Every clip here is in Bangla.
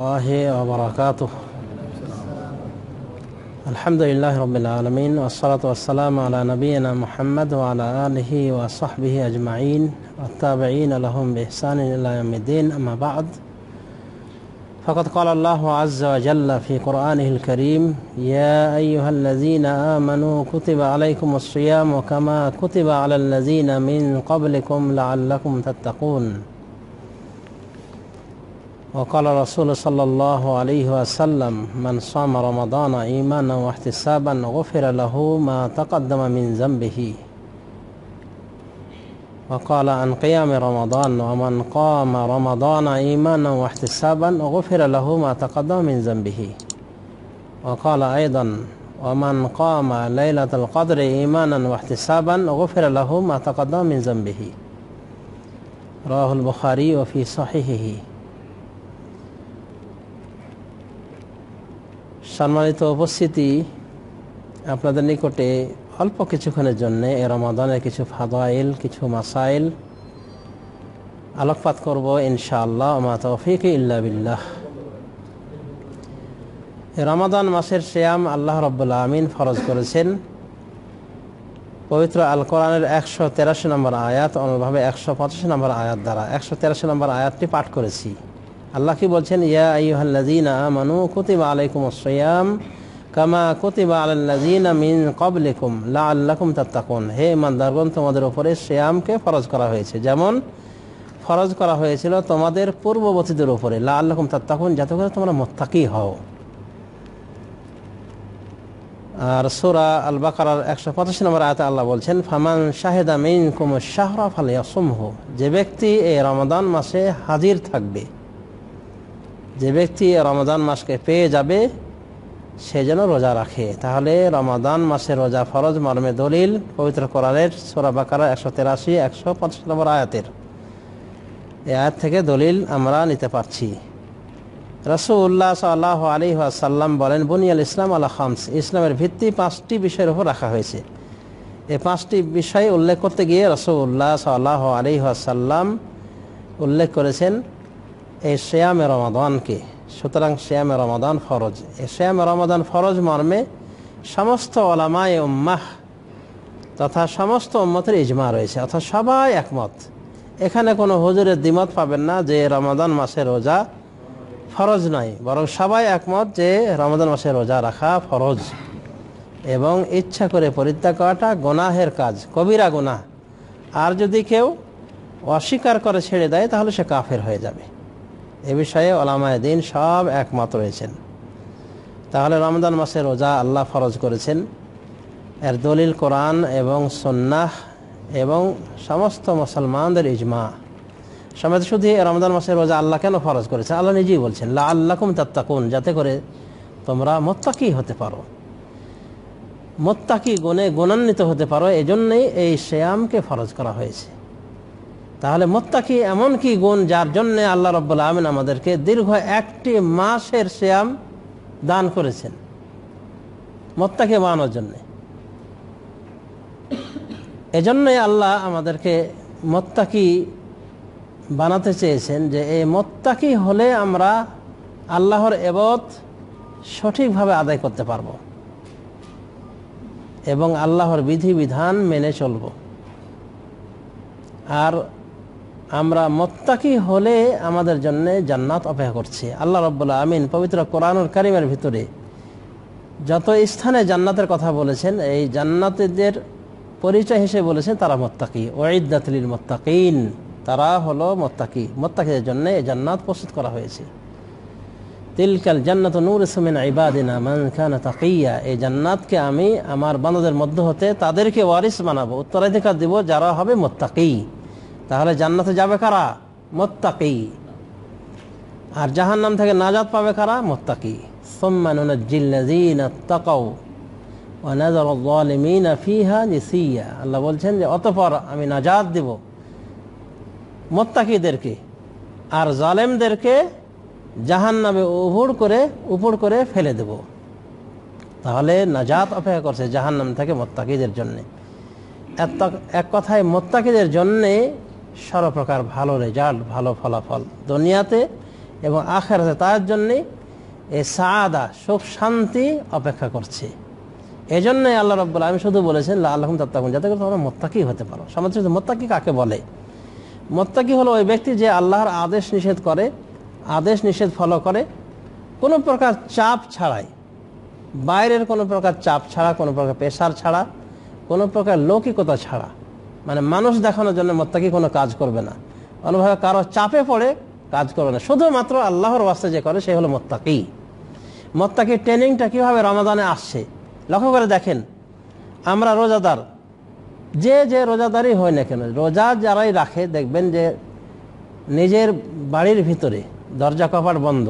الله وبركاته الحمد لله رب العالمين والصلاة والسلام على نبينا محمد وعلى آله وصحبه أجمعين والتابعين لهم بإحسان إلى يوم الدين أما بعد فقد قال الله عز وجل في قرآنه الكريم يا أيها الذين آمنوا كتب عليكم الصيام كما كتب على الذين من قبلكم لعلكم تتقون وقال رسول صلى الله عليه وسلم من صام رمضان إيمانا واحتسابا غفر له ما تقدم من ذنبه وقال عن قيام رمضان ومن قام رمضان إيمانا واحتسابا غفر له ما تقدم من ذنبه وقال أيضا ومن قام ليلة القدر إيمانا واحتسابا غفر له ما تقدم من ذنبه رواه البخاري وفي صحيحه সম্মানিত উপস্থিতি আপনাদের নিকটে অল্প কিছুক্ষণের জন্য এ রমাদানের কিছু ফাদাইল কিছু মাসাইল আলোকপাত করব ইনশাআল্লাহ আমা তৌফিক ইল্লা বিল্লাহ রমাদান মাসের শ্যাম আল্লাহ রব্বুল্লা আমিন ফরজ করেছেন পবিত্র আল কোরআনের একশো তেরাশি নম্বর আয়াত অনুভাবে একশো পঁচাশি নম্বর আয়াত দ্বারা একশো তেরাশি নম্বর আয়াতটি পাঠ করেছি আল্লাহ কি বলছেন ইয়া মানু আলাইকুম কামা মিন লা হে তোমাদের উপরে শ্যামকে ফরজ করা হয়েছে যেমন ফরজ করা হয়েছিল তোমাদের পূর্ববর্তীদের উপরে লা আল্লাহম তাত্তাকুন যাতে করে তোমরা মোত্তাকি হও আর সোরা আল বাকার একশো পঁচাশি নম্বর আয়তে আল্লাহ বলছেন ফামান শাহেদা মিন কুম শাহরা ফালিয়া সুমহ যে ব্যক্তি এই রমাদান মাসে হাজির থাকবে যে ব্যক্তি রমাদান মাসকে পেয়ে যাবে সে যেন রোজা রাখে তাহলে রমাদান মাসে রোজা ফরজ মর্মে দলিল পবিত্র কোরআনের বাকারা একশো তেরাশি একশো পঞ্চাশ নম্বর আয়াতের এ আয়াত থেকে দলিল আমরা নিতে পারছি রসুল্লাহ সাল্লাহ আলী সাল্লাম বলেন বুনিয়াল ইসলাম আল্লাহ খামস ইসলামের ভিত্তি পাঁচটি বিষয়ের উপর রাখা হয়েছে এ পাঁচটি বিষয় উল্লেখ করতে গিয়ে রসুল্লাহ সাল্লাহ আলী সাল্লাম উল্লেখ করেছেন এই শ্যামে রমাদানকে সুতরাং শ্যামে রমাদান ফরজ এই শ্যামে রমাদান ফরজ মর্মে সমস্ত ওলামায় উম্মাহ তথা সমস্ত উম্মতের ইজমা রয়েছে অর্থাৎ সবাই একমত এখানে কোনো হুজুরের দ্বিমত পাবেন না যে রমাদান মাসে রোজা ফরজ নয় বরং সবাই একমত যে রমাদান মাসে রোজা রাখা ফরজ এবং ইচ্ছা করে পরিত্যাগ করাটা গোনাহের কাজ কবিরা গোনা আর যদি কেউ অস্বীকার করে ছেড়ে দেয় তাহলে সে কাফের হয়ে যাবে এ বিষয়ে ওলামায় দিন সব একমত হয়েছেন তাহলে রমজান মাসে রোজা আল্লাহ ফরজ করেছেন এর দলিল কোরআন এবং সন্ন্যাহ এবং সমস্ত মুসলমানদের ইজমা সমেত শুধু রমজান মাসে রোজা আল্লাহ কেন ফরজ করেছে আল্লাহ নিজেই বলছেন লা আল্লাকুম তাত্তাকুন যাতে করে তোমরা মোত্তাকি হতে পারো মোত্তাকি গুণে গুণান্বিত হতে পারো এজন্যই এই শ্যামকে ফরজ করা হয়েছে তাহলে মোত্তাকি এমন কি গুণ যার জন্যে আল্লাহ রব্বুল আমিন আমাদেরকে দীর্ঘ একটি মাসের শ্যাম দান করেছেন মোত্তাকে বানানোর জন্যে এজন্যই আল্লাহ আমাদেরকে মোত্তাকি বানাতে চেয়েছেন যে এই মোত্তাকি হলে আমরা আল্লাহর এবত সঠিকভাবে আদায় করতে পারব এবং আল্লাহর বিধিবিধান মেনে চলব আর আমরা মত্তাকি হলে আমাদের জন্য জান্নাত অপেক্ষা করছে আল্লাহ রব্বুল্লা আমিন পবিত্র কোরআনুল কারিমের ভিতরে যত স্থানে জান্নাতের কথা বলেছেন এই জান্নাতিদের পরিচয় হিসেবে বলেছেন তারা মত্তাকি ওয়াইদাতলিল মত্তাকিন তারা হলো মত্তাকি মত্তাকিদের জন্য এই জান্নাত প্রস্তুত করা হয়েছে তিলকাল জান্নাত নূর ইসমিন আইবাদিনা মান খানা তাকিয়া এই জান্নাতকে আমি আমার বান্দাদের মধ্য হতে তাদেরকে ওয়ারিস বানাবো উত্তরাধিকার দিব যারা হবে মোত্তাকি তাহলে জান্নাতে যাবে কারা মোত্তাকি আর জাহান নাম থেকে নাজাত পাবে কারা মোত্তাকি সম্মান তাকাও আল্লাহ বলছেন যে অতপর আমি নাজাদ দিব মোত্তাকিদেরকে আর জালেমদেরকে জাহান নামে উভুড় করে উপর করে ফেলে দেব তাহলে নাজাত অপেক্ষা করছে জাহান নাম থেকে মোত্তাকিদের জন্যে এক কথায় মোত্তাকিদের জন্যে সর্বপ্রকার ভালো রেজাল্ট ভালো ফলাফল দুনিয়াতে এবং আখেরাতে তার জন্যে এ সাদা সুখ শান্তি অপেক্ষা করছে এই এজন্যই আল্লাহ রব্বুল আমি শুধু বলেছেন আল্লাহম তাত্তাকুন যাতে করে তোমরা মোত্তাকি হতে পারো সমাজ মোত্তাকি কাকে বলে মোত্তাকি হলো ওই ব্যক্তি যে আল্লাহর আদেশ নিষেধ করে আদেশ নিষেধ ফলো করে কোনো প্রকার চাপ ছাড়াই বাইরের কোনো প্রকার চাপ ছাড়া কোনো প্রকার পেশার ছাড়া কোনো প্রকার লৌকিকতা ছাড়া মানে মানুষ দেখানোর জন্য মোত্তাকি কোনো কাজ করবে না কোনোভাবে কারো চাপে পড়ে কাজ করবে না শুধুমাত্র আল্লাহর ওয়াস্তে যে করে সে হলো মোত্তাকি মোত্তাকির ট্রেনিংটা কীভাবে রমাদানে আসছে লক্ষ্য করে দেখেন আমরা রোজাদার যে যে রোজাদারই হয় না কেন রোজা যারাই রাখে দেখবেন যে নিজের বাড়ির ভিতরে দরজা কপাট বন্ধ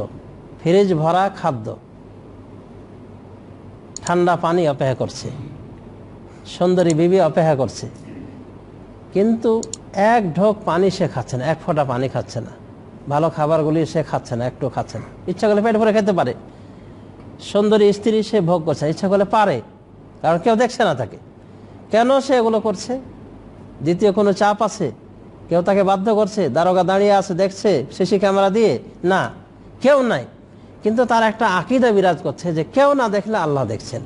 ফ্রিজ ভরা খাদ্য ঠান্ডা পানি অপেক্ষা করছে সুন্দরী বিবি অপেক্ষা করছে কিন্তু এক ঢোক পানি সে খাচ্ছে না এক ফোঁটা পানি খাচ্ছে না ভালো খাবারগুলি সে খাচ্ছে না একটু খাচ্ছে না ইচ্ছা করলে পেট ভরে খেতে পারে সুন্দরী স্ত্রী সে ভোগ করছে ইচ্ছা করলে পারে কারণ কেউ দেখছে না তাকে কেন সে এগুলো করছে দ্বিতীয় কোনো চাপ আছে কেউ তাকে বাধ্য করছে দারোগা দাঁড়িয়ে আছে দেখছে সিসি ক্যামেরা দিয়ে না কেউ নাই কিন্তু তার একটা আকিদা বিরাজ করছে যে কেউ না দেখলে আল্লাহ দেখছেন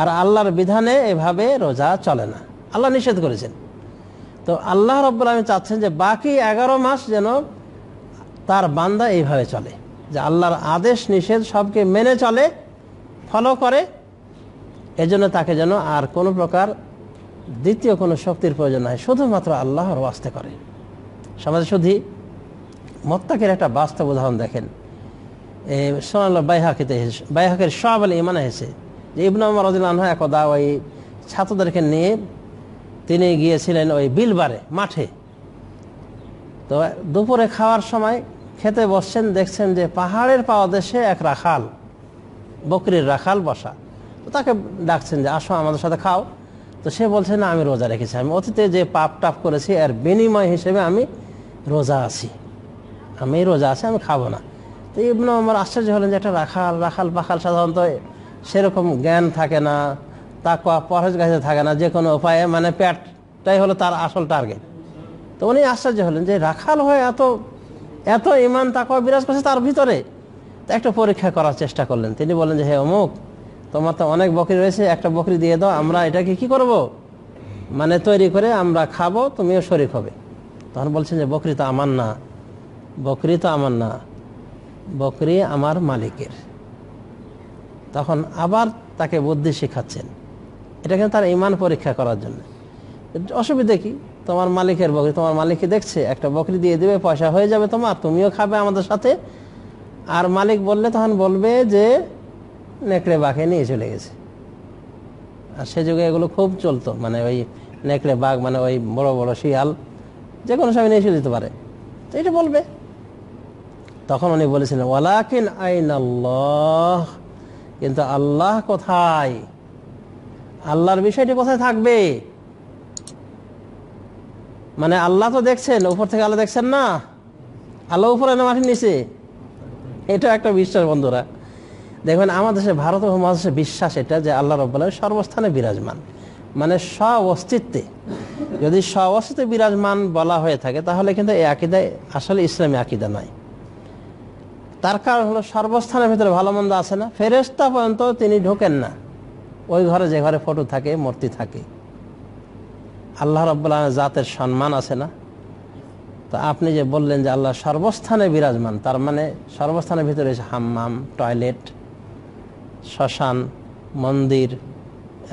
আর আল্লাহর বিধানে এভাবে রোজা চলে না আল্লাহ নিষেধ করেছেন তো আল্লাহ রব্বুল আলমী চাচ্ছেন যে বাকি এগারো মাস যেন তার বান্দা এইভাবে চলে যে আল্লাহর আদেশ নিষেধ সবকে মেনে চলে ফলো করে এজন্য তাকে যেন আর কোনো প্রকার দ্বিতীয় কোনো শক্তির প্রয়োজন নয় শুধুমাত্র আল্লাহর ওয়াস্তে করে সমাজে শুধু মত্তাকের একটা বাস্তব উদাহরণ দেখেন এই সোনাল বাইহাকিতে বাইহাকের সব আলী ইমান এসে যে ইবনাম রাজিল আনহা একদা ওই ছাত্রদেরকে নিয়ে তিনি গিয়েছিলেন ওই বিলবারে মাঠে তো দুপুরে খাওয়ার সময় খেতে বসছেন দেখছেন যে পাহাড়ের পাদদেশে এক রাখাল বকরির রাখাল বসা তো তাকে ডাকছেন যে আসো আমাদের সাথে খাও তো সে বলছে না আমি রোজা রেখেছি আমি অতীতে যে পাপ টাপ করেছি এর বিনিময় হিসেবে আমি রোজা আছি আমি রোজা আছি আমি খাবো না তো ইবনু আমার আশ্চর্য হলেন যে একটা রাখাল রাখাল পাখাল সাধারণত সেরকম জ্ঞান থাকে না তাকওয়া পরহেজ গাছে থাকে না যে কোনো উপায়ে মানে পেটটাই হলো তার আসল টার্গেট তো উনি আশ্চর্য হলেন যে রাখাল হয়ে এত এত ইমান তাকওয়া বিরাজ করছে তার ভিতরে তো একটা পরীক্ষা করার চেষ্টা করলেন তিনি বলেন যে হে অমুক তোমার তো অনেক বকরি রয়েছে একটা বকরি দিয়ে দাও আমরা এটাকে কি করব। মানে তৈরি করে আমরা খাবো তুমিও শরিক হবে তখন বলছেন যে বকরি তো আমার না বকরি তো আমার না বকরি আমার মালিকের তখন আবার তাকে বুদ্ধি শেখাচ্ছেন এটা কিন্তু তার ইমান পরীক্ষা করার জন্য অসুবিধা কি তোমার মালিকের বকরি তোমার মালিককে দেখছে একটা বকরি দিয়ে দেবে পয়সা হয়ে যাবে তোমার তুমিও খাবে আমাদের সাথে আর মালিক বললে তখন বলবে যে নেকড়ে বাঘে নিয়ে চলে গেছে আর সে যুগে এগুলো খুব চলতো মানে ওই নেকড়ে বাঘ মানে ওই বড় বড় শিয়াল যে কোনো সময় নিয়ে চলে যেতে পারে তো এটা বলবে তখন উনি বলেছিলেন ওয়ালাকিন আইন আল্লাহ কিন্তু আল্লাহ কোথায় আল্লাহর বিষয়টি কোথায় থাকবে মানে আল্লাহ তো দেখছেন উপর থেকে আল্লাহ দেখছেন না আল্লাহ উপরে না মাঠের নিচে এটা একটা বিশ্বাস বন্ধুরা দেখবেন আমাদের দেশে ভারত মহাদেশে বিশ্বাস এটা যে আল্লাহ রব্বাল সর্বস্থানে বিরাজমান মানে স্ব অস্তিত্বে যদি স্ব অস্তিত্বে বিরাজমান বলা হয়ে থাকে তাহলে কিন্তু এই আকিদা আসলে ইসলামী আকিদা নয় তার কারণ হলো সর্বস্থানের ভিতরে ভালো মন্দ আছে না ফেরেস্তা পর্যন্ত তিনি ঢোকেন না ওই ঘরে যে ঘরে ফটো থাকে মূর্তি থাকে আল্লাহ রব্লা জাতের সম্মান আছে না তো আপনি যে বললেন যে আল্লাহ সর্বস্থানে বিরাজমান তার মানে সর্বস্থানের ভিতরে হাম্মাম টয়লেট শ্মশান মন্দির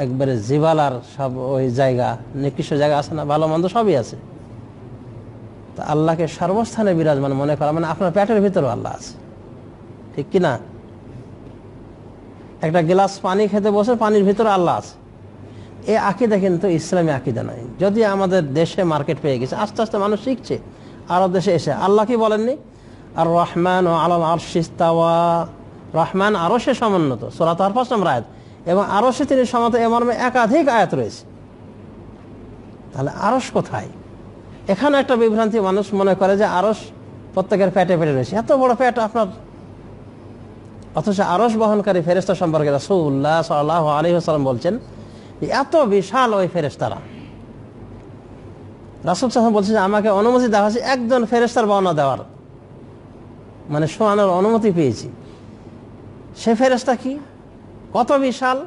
একবারে জিবালার সব ওই জায়গা নিকৃষ্ট জায়গা আছে না ভালো মন্দ সবই আছে তা আল্লাহকে সর্বস্থানে বিরাজমান মনে করা মানে আপনার প্যাটের ভিতরেও আল্লাহ আছে ঠিক কিনা একটা গ্লাস পানি খেতে বসে পানির ভিতরে আল্লাহ আছে এ আকিদা কিন্তু ইসলামী আকিদা নাই যদি আমাদের দেশে মার্কেট পেয়ে গেছে আস্তে আস্তে মানুষ শিখছে আরব দেশে এসে আল্লাহ কি বলেননি আর রহমান ও আলম আর শিস্তাওয়া রহমান আরো সে সমন্বত সোলাত আর নম্বর আয়াত এবং আরো সে তিনি সমত এ মর্মে একাধিক আয়াত রয়েছে তাহলে আরস কোথায় এখানে একটা বিভ্রান্তি মানুষ মনে করে যে আরস প্রত্যেকের প্যাটে ফেটে রয়েছে এত বড় প্যাট আপনার অথচ আরস বহনকারী ফেরেস্তা সম্পর্কে রাসুল্লাহ সাল্লাহ আলহিহাসাল্লাম বলছেন এত বিশাল ওই ফেরেস্তারা রাসুল সাহেব বলছেন আমাকে অনুমতি দেওয়া হয়েছে একজন ফেরেস্তার বর্ণনা দেওয়ার মানে শোয়ানোর অনুমতি পেয়েছি সে ফেরেস্তা কি কত বিশাল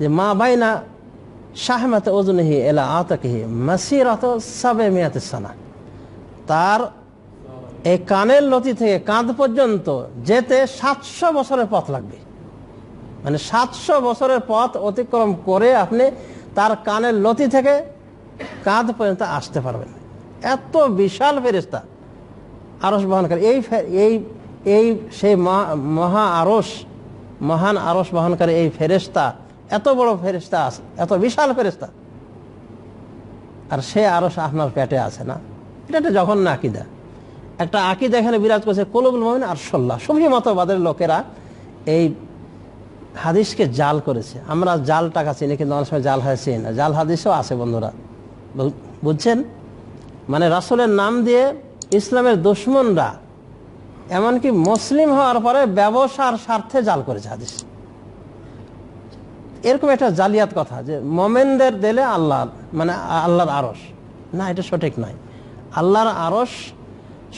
যে মা বাইনা শাহমাতে ওজনহি এলা আতকহি মাসির অত সবে মেয়াতে সানা তার এই কানের লতি থেকে কাঁধ পর্যন্ত যেতে সাতশো বছরের পথ লাগবে মানে সাতশো বছরের পথ অতিক্রম করে আপনি তার কানের লতি থেকে কাঁধ পর্যন্ত আসতে পারবেন এত বিশাল ফেরিস্তা আরস বহনকারী এই এই এই সেই মহা আরস মহান আরস বহনকারী এই ফেরিস্তা এত বড় ফেরিস্তা আছে এত বিশাল ফেরিস্তা আর সে আরস আপনার পেটে আছে না এটা একটা জঘন্য আকিদা একটা আকিদা এখানে বিরাজ করছে কলবুল মমিন আর সল্লাহ মতবাদের লোকেরা এই হাদিসকে জাল করেছে আমরা জাল টাকা চিনি কিন্তু অনেক সময় জাল হয়েছে না জাল হাদিসও আছে বন্ধুরা বুঝছেন মানে রাসুলের নাম দিয়ে ইসলামের দুশ্মনরা এমনকি মুসলিম হওয়ার পরে ব্যবসার স্বার্থে জাল করেছে হাদিস এরকম একটা জালিয়াত কথা যে মোমেনদের দিলে আল্লাহ মানে আল্লাহর আরস না এটা সঠিক নয় আল্লাহর আরস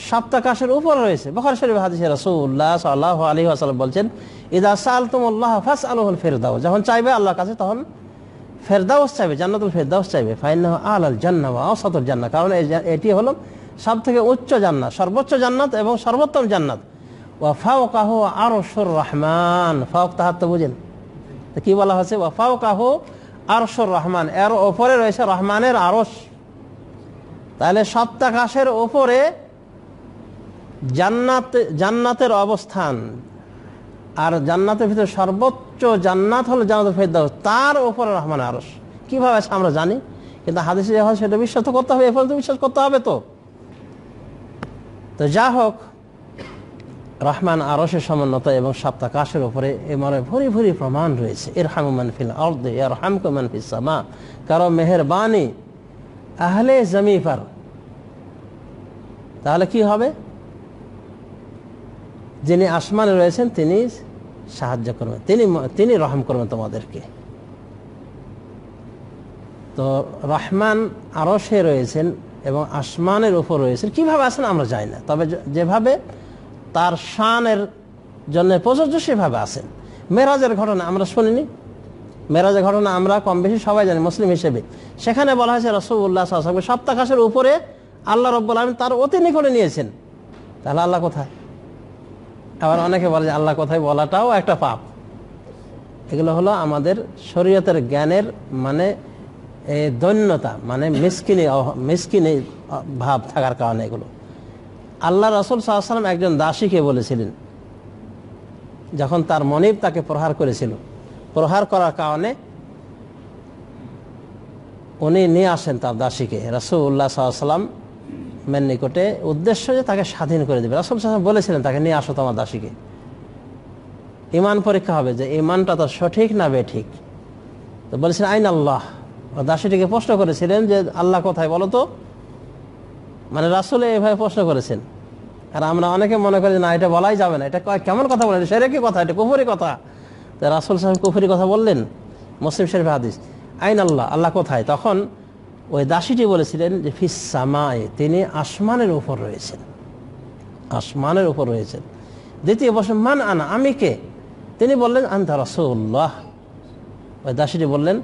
সাতটা কাশের উপর রয়েছে বখর শরীফ হাদিসে রসুল্লাহ সাল্লাহ আলী আসালাম বলছেন ইদা সাল তুমল্লাহ ফাস আলহুল ফেরদাও যখন চাইবে আল্লাহ কাছে তখন ফেরদাউস চাইবে জান্নাতুল ফেরদাউস চাইবে ফাইন আল আল জান্না বা জান্না কারণ এটি হলো সব থেকে উচ্চ জান্নাত সর্বোচ্চ জান্নাত এবং সর্বোত্তম জান্নাত ওয়া ফাও কাহ রহমান ফাওক তাহার তো বুঝেন কি বলা হচ্ছে ওয়া ফাও কাহ রহমান এর ওপরে রয়েছে রহমানের আরশ তাহলে সপ্তাকাশের ওপরে জান্নাতে জান্নাতের অবস্থান আর জান্নাতের ভিতরে সর্বোচ্চ জান্নাত হলো জান্নাত ফেরদাউস তার উপরে রহমান আরস কীভাবে আমরা জানি কিন্তু হাদিসে যা হয় সেটা বিশ্বাস করতে হবে এরপরে তো বিশ্বাস করতে হবে তো তো যা হোক রহমান আরসের সমন্বত এবং সপ্তাকাশের উপরে এমারে ভরি ভরি প্রমাণ রয়েছে এর হাম ফিল অর্দে এর হামকুমান ফিল সামা কারো মেহরবানি আহলে জমি পার তাহলে কি হবে যিনি আসমানে রয়েছেন তিনি সাহায্য করবেন তিনি তিনি রহম করবেন তোমাদেরকে তো রহমান আরও সে রয়েছেন এবং আসমানের উপর রয়েছেন কিভাবে আছেন আমরা যাই না তবে যেভাবে তার শানের জন্য প্রযোজ্য সেভাবে আছেন মেরাজের ঘটনা আমরা শুনিনি মেরাজের ঘটনা আমরা কম বেশি সবাই জানি মুসলিম হিসেবে সেখানে বলা হয়েছে রসগোল্লা সপ্তাহের উপরে আল্লাহ রব্বুল আলম তার অতি নিকটে নিয়েছেন তাহলে আল্লাহ কোথায় আবার অনেকে বলে যে আল্লাহ কথাই বলাটাও একটা পাপ এগুলো হলো আমাদের শরীয়তের জ্ঞানের মানে দৈন্যতা মানে মিসকিনি মিসকিনি ভাব থাকার কারণে এগুলো আল্লাহ রসুল সাল্লাম একজন দাসীকে বলেছিলেন যখন তার মনিব তাকে প্রহার করেছিল প্রহার করার কারণে উনি নিয়ে আসেন তার দাসীকে রসুল্লাহ সাল্লাম মেন নিকটে উদ্দেশ্য যে তাকে স্বাধীন করে দেবে রাসুল সাহেব বলেছিলেন তাকে নিয়ে আসো তোমার দাসীকে ইমান পরীক্ষা হবে যে ইমানটা তো সঠিক না বেঠিক তো বলেছিলেন আইন আল্লাহ দাসীটিকে প্রশ্ন করেছিলেন যে আল্লাহ কোথায় বলো তো মানে রাসুলে এভাবে প্রশ্ন করেছেন আর আমরা অনেকে মনে করি না এটা বলাই যাবে না এটা কেমন কথা বলেন সেরে কি কথা এটা কুফুরি কথা তো রাসুল সাহেব কুফুরি কথা বললেন মুসলিম শরীফ হাদিস আইন আল্লাহ আল্লাহ কোথায় তখন ওই দাসীটি বলেছিলেন যে ফিসামায় তিনি আসমানের উপর রয়েছেন আসমানের উপর রয়েছেন দ্বিতীয় বছর মান আনা আমি কে তিনি বললেন আন্তা রসৌল্লাহ ওই দাসীটি বললেন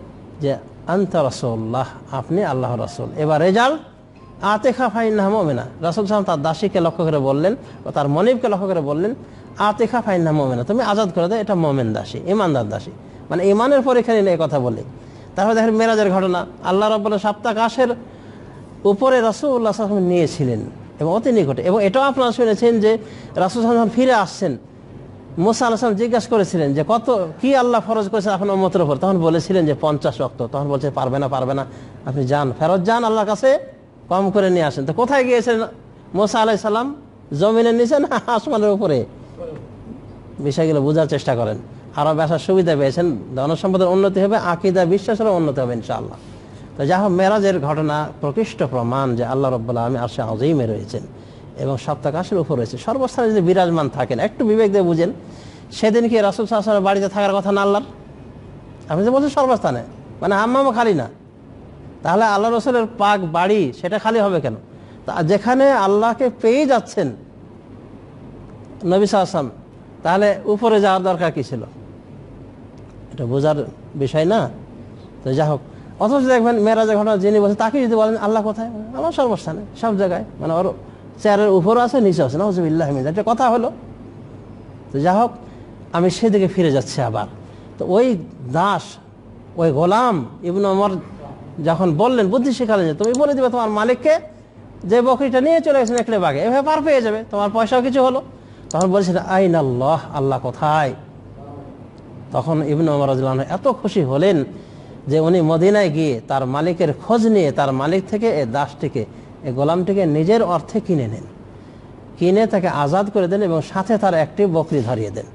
যে আন্তা রসৌল্লাহ আপনি আল্লাহ রসুল এবার রেজাল্ট আতেখা ফাইন মমিনা মোমেনা রাসুল সালাম তার দাসীকে লক্ষ্য করে বললেন ও তার মনিবকে লক্ষ্য করে বললেন আতেখা ফাইন মমিনা তুমি আজাদ করে দেয় এটা মোমেন দাসী ইমানদার দাসী মানে ইমানের পরীক্ষা নিলে কথা বলে তারপর দেখেন মেরাজের ঘটনা আল্লাহ রব্বাল্লাহ কাশের উপরে রাসুল্লাহ নিয়েছিলেন এবং অতি নিকটে এবং এটাও আপনারা শুনেছেন যে রাসুল সাল্লাম ফিরে আসছেন মোসা আল্লাহ জিজ্ঞাসা করেছিলেন যে কত কি আল্লাহ ফরজ করেছেন আপনার মতের উপর তখন বলেছিলেন যে পঞ্চাশ রক্ত তখন বলছে পারবে না পারবে না আপনি যান ফেরত যান আল্লাহর কাছে কম করে নিয়ে আসেন তো কোথায় গিয়েছিলেন মোসা আলাই সাল্লাম জমিনের নিয়েছেন আসমানের উপরে বিষয়গুলো বোঝার চেষ্টা করেন হারা আসার সুবিধা পেয়েছেন ধনসম্পদের উন্নতি হবে আকিদা বিশ্বাসেরও উন্নতি হবে ইনশাআল্লাহ তো যা হোক মেরাজের ঘটনা প্রকৃষ্ট প্রমাণ যে আল্লাহ রব্লা আমি আজই আজিমে রয়েছেন এবং সপ্তাকাশের উপর রয়েছে সর্বস্থানে যদি বিরাজমান থাকেন একটু বিবেক দিয়ে বুঝেন সেদিন কি রাসুল সাহসানের বাড়িতে থাকার কথা না আল্লাহর আপনি যে বলছেন সর্বস্থানে মানে আম্মামও খালি না তাহলে আল্লাহ রসুলের পাক বাড়ি সেটা খালি হবে কেন তা যেখানে আল্লাহকে পেয়ে যাচ্ছেন নবী সাহসাম তাহলে উপরে যাওয়ার দরকার কী ছিল এটা বোঝার বিষয় না তো যা হোক অথচ দেখবেন মেয়েরা ঘটনা যিনি বলছেন তাকে যদি বলেন আল্লাহ কোথায় আমার সর্বস্থানে সব জায়গায় মানে ওর চেয়ারের উপরও আছে নিচে আছে না হজবিল্লাহ এটা কথা হলো তো যা হোক আমি সেদিকে ফিরে যাচ্ছি আবার তো ওই দাস ওই গোলাম ইবন আমার যখন বললেন বুদ্ধি শেখালে যে তুমি বলে দিবে তোমার মালিককে যে বকরিটা নিয়ে চলে গেছে একটা বাগে এভাবে পার পেয়ে যাবে তোমার পয়সাও কিছু হলো তখন বলছেন আইন আল্লাহ আল্লাহ কোথায় তখন ইবন এত খুশি হলেন যে উনি মদিনায় গিয়ে তার মালিকের খোঁজ নিয়ে তার মালিক থেকে এ দাসটিকে এ গোলামটিকে নিজের অর্থে কিনে নেন কিনে তাকে আজাদ করে দেন এবং সাথে তার একটি বকরি ধরিয়ে দেন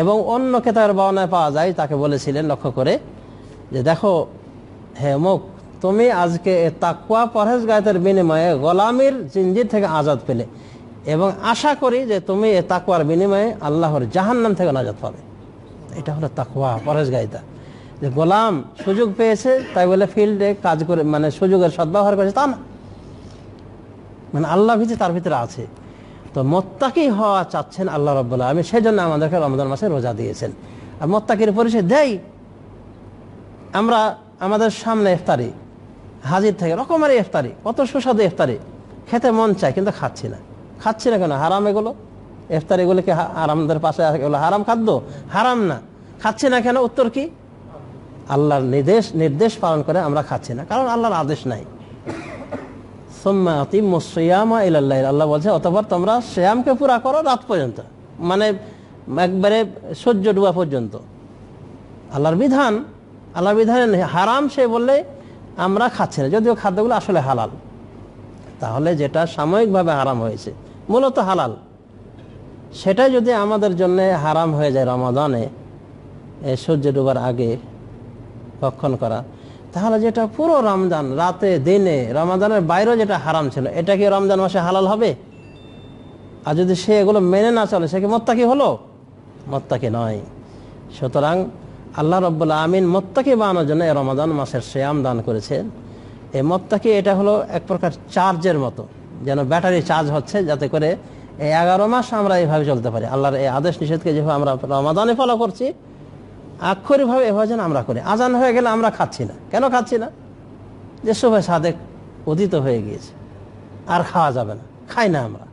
এবং অন্যকে তার বাওনায় পাওয়া যায় তাকে বলেছিলেন লক্ষ্য করে যে দেখো হে মুখ তুমি আজকে তাকুয়া পরেশ গায়তের বিনিময়ে গোলামির জিঞ্জির থেকে আজাদ পেলে এবং আশা করি যে তুমি এ তাকুয়ার বিনিময়ে আল্লাহর জাহান্নাম থেকে নাজাত পাবে এটা হলো তাকুয়া গাইতা যে গোলাম সুযোগ পেয়েছে তাই বলে ফিল্ডে কাজ করে মানে সুযোগের সদ্ব্যবহার করেছে তা না মানে আল্লাহ ভিজি তার ভিতরে আছে তো মোত্তাকি হওয়া চাচ্ছেন আল্লাহ রব্বুল্লাহ আমি সেই জন্য আমাদেরকে রমজান মাসে রোজা দিয়েছেন আর মোত্তাকির পরিচয় দেয় আমরা আমাদের সামনে ইফতারি হাজির থেকে রকমের ইফতারি কত সুস্বাদু ইফতারি খেতে মন চায় কিন্তু খাচ্ছি না খাচ্ছি না কেন হারাম এগুলো ইফতার এগুলোকে আরামদের হারামদের পাশে এগুলো হারাম খাদ্য হারাম না খাচ্ছি না কেন উত্তর কি আল্লাহর নির্দেশ নির্দেশ পালন করে আমরা খাচ্ছি না কারণ আল্লাহর আদেশ নাই সোম্মা আতিমা ইল্লাহ আল্লাহ বলছে অতপর তোমরা শ্যামকে পুরা করো রাত পর্যন্ত মানে একবারে সহ্য ডুবা পর্যন্ত আল্লাহর বিধান আল্লাহর বিধান হারাম সে বললে আমরা খাচ্ছি না যদিও খাদ্যগুলো আসলে হালাল তাহলে যেটা সাময়িকভাবে আরাম হয়েছে মূলত হালাল সেটা যদি আমাদের জন্য হারাম হয়ে যায় রমাদানে সূর্য ডুবার আগে ভক্ষণ করা তাহলে যেটা পুরো রমজান রাতে দিনে রমাদানের বাইরেও যেটা হারাম ছিল এটা কি রমজান মাসে হালাল হবে আর যদি সে এগুলো মেনে না চলে সে কি মত্তাকি হলো মত্তাকি নয় সুতরাং আল্লাহ রব্বুল্লা আমিন মত্তাকি বানানোর জন্য রমাদান মাসের শ্যাম দান করেছেন এই মত্তাকি এটা হলো এক প্রকার চার্জের মতো যেন ব্যাটারি চার্জ হচ্ছে যাতে করে এই এগারো মাস আমরা এইভাবে চলতে পারি আল্লাহর এই আদেশ নিষেধকে যেভাবে আমরা রমাদানে ফলো করছি আক্ষরিকভাবে এভাবে যেন আমরা করি আজান হয়ে গেলে আমরা খাচ্ছি না কেন খাচ্ছি না যে সবাই সাদেক উদিত হয়ে গিয়েছে আর খাওয়া যাবে না খাই না আমরা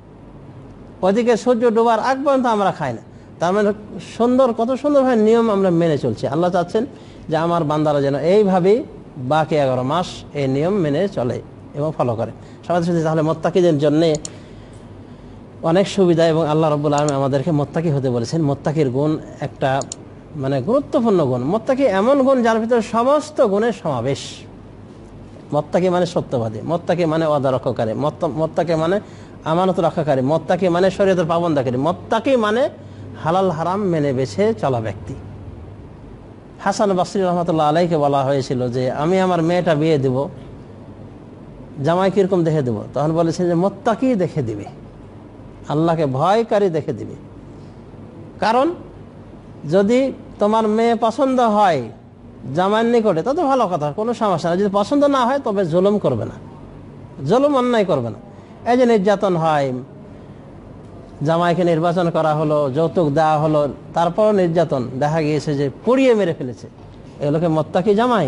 ওদিকে সূর্য ডোবার আগ পর্যন্ত আমরা খাই না তার মানে সুন্দর কত সুন্দরভাবে নিয়ম আমরা মেনে চলছি আল্লাহ চাচ্ছেন যে আমার বান্দারা যেন এইভাবেই বাকি এগারো মাস এই নিয়ম মেনে চলে এবং ফলো করে সমাজ সাথে তাহলে মোত্তাকিদের জন্যে অনেক সুবিধা এবং আল্লাহ রবুল আলম আমাদেরকে মোত্তাকি হতে বলেছেন মোত্তাকির গুণ একটা মানে গুরুত্বপূর্ণ গুণ মোত্তাকি এমন গুণ যার ভিতরে সমস্ত গুণের সমাবেশ মত্তাকে মানে সত্যবাদী মত্তাকে মানে অদা রক্ষাকারী মত্তাকে মানে আমানত রক্ষাকারী মত্তাকে মানে শরীয়তের পাবন্দাকারী মত্তাকে মানে হালাল হারাম মেনে বেছে চলা ব্যক্তি হাসান বাসরি রহমতুল্লাহ আলাইকে বলা হয়েছিল যে আমি আমার মেয়েটা বিয়ে দেবো জামাই কীরকম দেখে দেবো তখন বলেছেন যে মোত্তাকি দেখে দিবে আল্লাহকে ভয়কারী দেখে দিবে কারণ যদি তোমার মেয়ে পছন্দ হয় জামাইয়ের নিকটে তত ভালো কথা কোনো সমস্যা না যদি পছন্দ না হয় তবে জুলুম করবে না জুলুম অন্যায় করবে না এই যে নির্যাতন হয় জামাইকে নির্বাচন করা হলো যৌতুক দেওয়া হলো তারপরও নির্যাতন দেখা গিয়েছে যে পুড়িয়ে মেরে ফেলেছে এগুলোকে মত্তাকি জামাই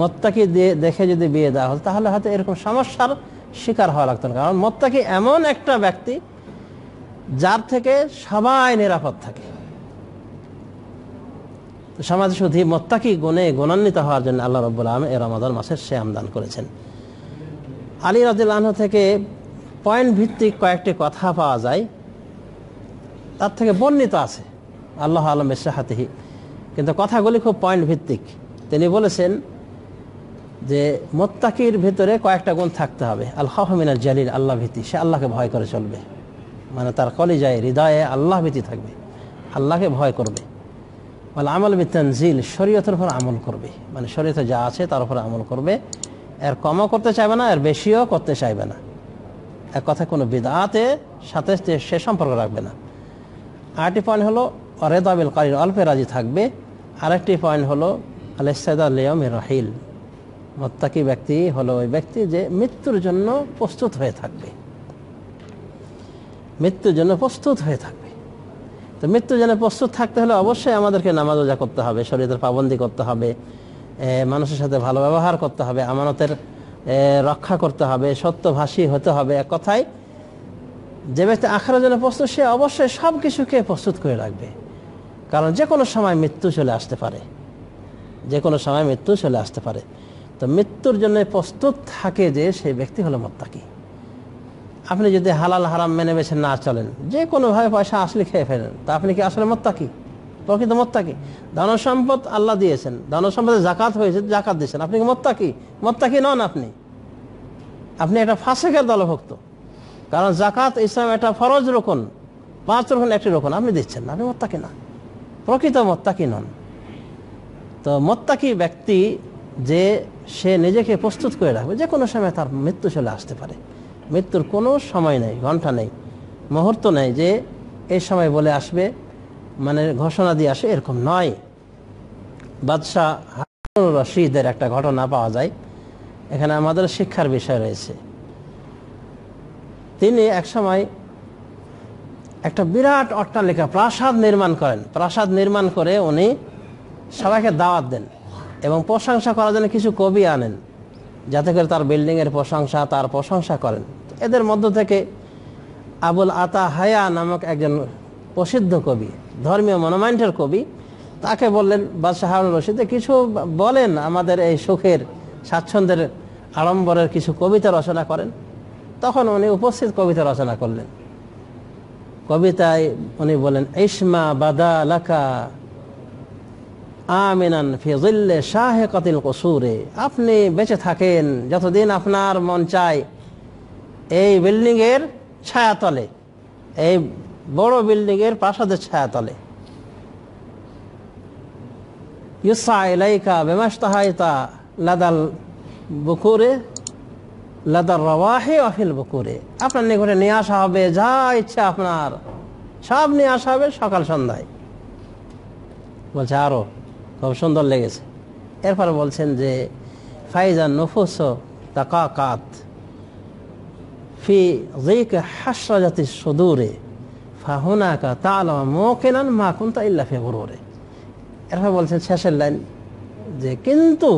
মত্তাকে দেখে যদি বিয়ে দেওয়া হতো তাহলে হয়তো এরকম সমস্যার শিকার হওয়া লাগতো না কারণ মত্তাকি এমন একটা ব্যক্তি যার থেকে সবাই নিরাপদ থাকে সমাজ শুধু মত্তাকি গুণে গুণান্বিত হওয়ার জন্য আল্লাহ রব্বুল আলম এ রমাদান মাসের সে আমদান করেছেন আলী রাজিল্লাহ থেকে পয়েন্ট ভিত্তিক কয়েকটি কথা পাওয়া যায় তার থেকে বর্ণিত আছে আল্লাহ আলম এসাহাতিহি কিন্তু কথাগুলি খুব পয়েন্ট ভিত্তিক তিনি বলেছেন যে মোত্তাকির ভেতরে কয়েকটা গুণ থাকতে হবে আল্লাহ মিনাল জালিল আল্লাহ ভীতি সে আল্লাহকে ভয় করে চলবে মানে তার কলেজায় হৃদয়ে আল্লাহ ভীতি থাকবে আল্লাহকে ভয় করবে মানে আমল জিল শরীয়তের উপর আমল করবে মানে শরীয়তে যা আছে তার উপর আমল করবে এর কমও করতে চাইবে না এর বেশিও করতে চাইবে না এক কথা কোনো বিদাতে সাথে সে সম্পর্ক রাখবে না আরেকটি পয়েন্ট হলো রেদাবিল কালির অল্পে রাজি থাকবে আরেকটি পয়েন্ট হলো আলেসাদ লিয়ম রাহিল মত্তাকি ব্যক্তি হলো ওই ব্যক্তি যে মৃত্যুর জন্য প্রস্তুত হয়ে থাকবে মৃত্যুর জন্য প্রস্তুত হয়ে থাকবে তো মৃত্যুর জন্য প্রস্তুত থাকতে হলে অবশ্যই আমাদেরকে নামাজ ওজা করতে হবে শরীরের পাবন্দি করতে হবে মানুষের সাথে ভালো ব্যবহার করতে হবে আমানতের রক্ষা করতে হবে সত্যভাষী হতে হবে এক কথায় যে ব্যক্তি আখড়ার জন্য প্রস্তুত সে অবশ্যই সব কিছুকে প্রস্তুত করে রাখবে কারণ যে কোনো সময় মৃত্যু চলে আসতে পারে যে কোনো সময় মৃত্যু চলে আসতে পারে তো মৃত্যুর জন্য প্রস্তুত থাকে যে সেই ব্যক্তি হলো মোত্তাকি আপনি যদি হালাল হারাম মেনে বেছে না চলেন যে কোনোভাবে পয়সা আসলে খেয়ে ফেলেন তা আপনি কি আসলে মোত্তাকি প্রকৃত মোত্তাকি ধন সম্পদ আল্লাহ দিয়েছেন ধন সম্পদে জাকাত হয়েছে জাকাত দিয়েছেন আপনি কি মত্তা কি নন আপনি আপনি একটা ফাঁসেকের দলভুক্ত কারণ জাকাত ইসলাম একটা ফরজ রোকন পাঁচ রোকন একটি রোকন আপনি দিচ্ছেন না আপনি কি না প্রকৃত মোত্তাকি নন তো মোত্তাকি ব্যক্তি যে সে নিজেকে প্রস্তুত করে রাখবে যে কোনো সময় তার মৃত্যু চলে আসতে পারে মৃত্যুর কোনো সময় নেই ঘন্টা নেই মুহূর্ত নেই যে এই সময় বলে আসবে মানে ঘোষণা দিয়ে আসে এরকম নয় বাদশাহ রশিদের একটা ঘটনা পাওয়া যায় এখানে আমাদের শিক্ষার বিষয় রয়েছে তিনি একসময় একটা বিরাট অট্টালিকা প্রাসাদ নির্মাণ করেন প্রাসাদ নির্মাণ করে উনি সবাইকে দাওয়াত দেন এবং প্রশংসা করার জন্য কিছু কবি আনেন যাতে করে তার বিল্ডিংয়ের প্রশংসা তার প্রশংসা করেন এদের মধ্য থেকে আবুল আতা হায়া নামক একজন প্রসিদ্ধ কবি ধর্মীয় মনোমাইন্টের কবি তাকে বললেন বাদশাহ হারুন রশিদে কিছু বলেন আমাদের এই সুখের স্বাচ্ছন্দ্যের আড়ম্বরের কিছু কবিতা রচনা করেন তখন উনি উপস্থিত কবিতা রচনা করলেন কবিতায় উনি বলেন ইসমা বাদা লাকা আমিনান শাহে কসুরে আপনি বেঁচে থাকেন যতদিন আপনার মন চায় এই বিল্ডিংয়ের ছায়াতলে এই বড় বিল্ডিংয়ের প্রাসাদের ছায়াতলে আরো বুকুরে লাদার বুকুরে আপনার নিয়ে আসা হবে যা ইচ্ছা আপনার সব নিয়ে আসা হবে সকাল সন্ধ্যায় বলছে খুব সুন্দর লেগেছে এরপর বলছেন যে ফাইজা নফুস তাকাকাত ফি জিক হাসরা জাতি সদূরে ফাহুনাকা তালমা মোকেনান মাকুন তা ইল্লা ফে গরুরে এরপর বলছেন শেষের লাইন যে কিন্তু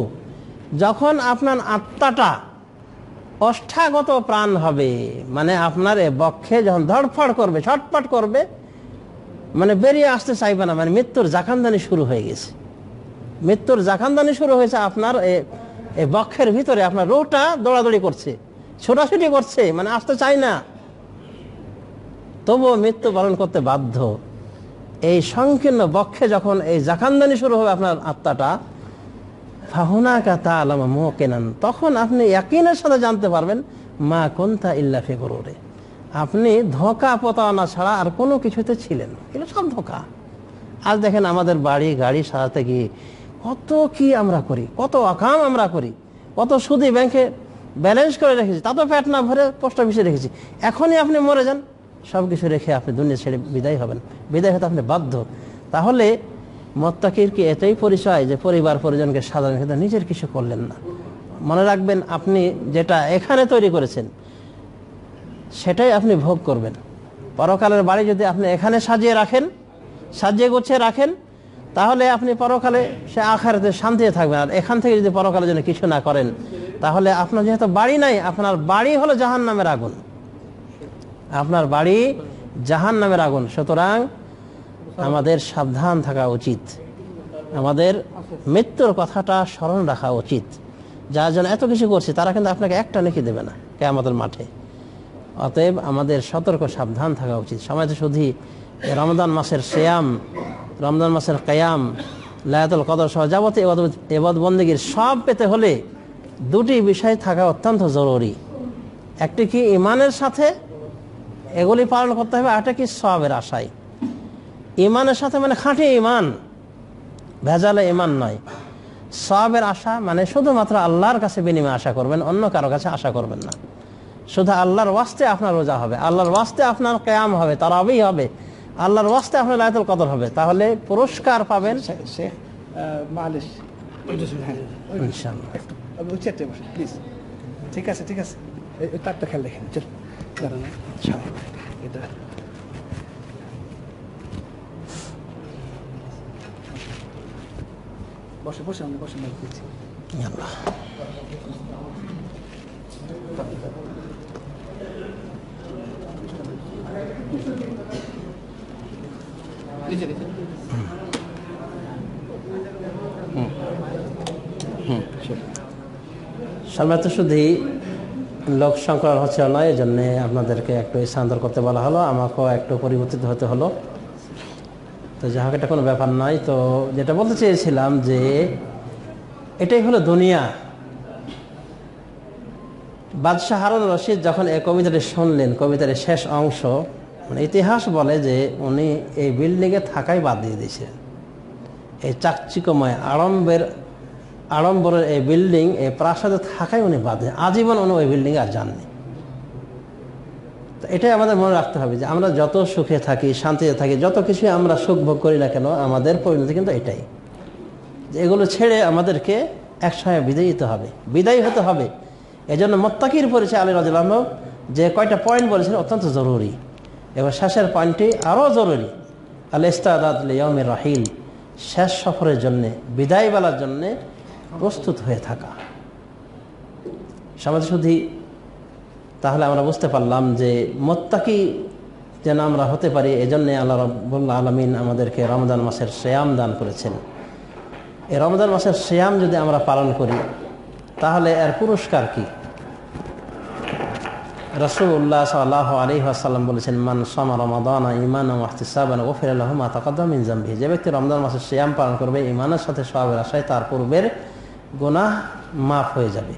যখন আপনার আত্মাটা অষ্টাগত প্রাণ হবে মানে আপনার এ বক্ষে যখন ধড়ফড় করবে ছটফট করবে মানে বেরিয়ে আসতে চাইবে না মানে মৃত্যুর জাকানদানি শুরু হয়ে গেছে মৃত্যুর জাখানদানি শুরু হয়েছে আপনার বক্ষের ভিতরে আপনার রোটা দৌড়াদৌড়ি করছে ছোটাছুটি করছে মানে আসতে চাই না তবুও মৃত্যু পালন করতে বাধ্য এই সংকীর্ণ বক্ষে যখন এই জাখানদানি শুরু হবে আপনার আত্মাটা ফাহুনা কাতা আলম মোহ কেনান তখন আপনি একইনের সাথে জানতে পারবেন মা কোনটা ইল্লা ফেগরে আপনি ধোকা পতানা ছাড়া আর কোনো কিছুতে ছিলেন এগুলো সব ধোকা আজ দেখেন আমাদের বাড়ি গাড়ি সাজাতে গিয়ে কত কি আমরা করি কত আকাম আমরা করি কত সুদি ব্যাংকে ব্যালেন্স করে রেখেছি তা তো ফ্যাট না ভরে পোস্ট অফিসে রেখেছি এখনই আপনি মরে যান সব কিছু রেখে আপনি দুনিয়া ছেড়ে বিদায় হবেন বিদায় হতে আপনি বাধ্য তাহলে মত্তাকির কি এটাই পরিচয় যে পরিবার পরিজনকে সাধারণ ক্ষেত্রে নিজের কিছু করলেন না মনে রাখবেন আপনি যেটা এখানে তৈরি করেছেন সেটাই আপনি ভোগ করবেন পরকালের বাড়ি যদি আপনি এখানে সাজিয়ে রাখেন সাজিয়ে গুছিয়ে রাখেন তাহলে আপনি পরকালে সে আখারাতে শান্তিতে থাকবেন আর এখান থেকে যদি পরকালে যেন কিছু না করেন তাহলে আপনার যেহেতু বাড়ি নাই আপনার বাড়ি হলো জাহান নামের আগুন আপনার বাড়ি জাহান নামের আগুন সুতরাং আমাদের সাবধান থাকা উচিত আমাদের মৃত্যুর কথাটা স্মরণ রাখা উচিত যারা যেন এত কিছু করছে তারা কিন্তু আপনাকে একটা নেকি দেবে না কে আমাদের মাঠে অতএব আমাদের সতর্ক সাবধান থাকা উচিত সময় তো শুধু রমদান মাসের শ্যাম রমদান মাসের কায়াম লায়াতুল কদর সহ যাবতীয় এবদ বন্দীগীর সব পেতে হলে দুটি বিষয় থাকা অত্যন্ত জরুরি একটি কি ইমানের সাথে এগুলি পালন করতে হবে আরেকটা কি সবের আশায় ইমানের সাথে মানে খাঁটি ইমান ভেজালে ইমান নয় সবের আশা মানে শুধুমাত্র আল্লাহর কাছে বিনিময় আশা করবেন অন্য কারো কাছে আশা করবেন না শুধু আল্লাহর ওয়াস্তে আপনার রোজা হবে আল্লাহর ওয়াস্তে আপনার ক্যাম হবে তারাবি হবে আল্লাহর ওয়াস্তে আপনি লাইতুল কদর হবে তাহলে পুরস্কার পাবেন মালিশ ঠিক আছে ঠিক আছে তারটা খেয়াল দেখেন এটা বসে বসে বসে আল্লাহ সামনে তো শুধু লোক সংকলন হচ্ছে না এই জন্যে আপনাদেরকে একটু স্থানান্তর করতে বলা হলো আমাকেও একটু পরিবর্তিত হতে হলো তো যা এটা কোনো ব্যাপার নাই তো যেটা বলতে চেয়েছিলাম যে এটাই হলো দুনিয়া বাদশাহ হারুন রশিদ যখন এই কবিতাটি শুনলেন কবিতার শেষ অংশ মানে ইতিহাস বলে যে উনি এই বিল্ডিংয়ে থাকাই বাদ দিয়ে দিয়েছিলেন এই চাকচিকময় আড়ম্বের আড়ম্বরের এই বিল্ডিং এই প্রাসাদে থাকাই উনি বাদ দিয়ে আজীবন উনি ওই বিল্ডিংয়ে আর যাননি তো এটাই আমাদের মনে রাখতে হবে যে আমরা যত সুখে থাকি শান্তিতে থাকি যত কিছু আমরা সুখ ভোগ করি না কেন আমাদের পরিণতি কিন্তু এটাই যে এগুলো ছেড়ে আমাদেরকে একসঙ্গে বিদায়ী দিতে হবে বিদায়ী হতে হবে এজন্য মত্তাকির পরিচয় আলী রাজুল আহমদ যে কয়টা পয়েন্ট বলেছেন অত্যন্ত জরুরি এবার শ্বাসের পানটি আরও জরুরি আল ইস্তাদাতমির রাহিল শেষ সফরের জন্যে বিদায়বেলার জন্যে প্রস্তুত হয়ে থাকা সমাজ শুধু তাহলে আমরা বুঝতে পারলাম যে মোত্তাকি যেন আমরা হতে পারি এজন্যে আল্লাহ রবুল্লা আলমিন আমাদেরকে রমজান মাসের শ্যাম দান করেছেন এই রমজান মাসের শ্যাম যদি আমরা পালন করি তাহলে এর পুরস্কার কী বলেছেন ইমান জাম্বি যে ব্যক্তি রমজান মাসে শ্যাম পালন করবে ইমানের সাথে তার পূর্বের গুনাহ মাফ হয়ে যাবে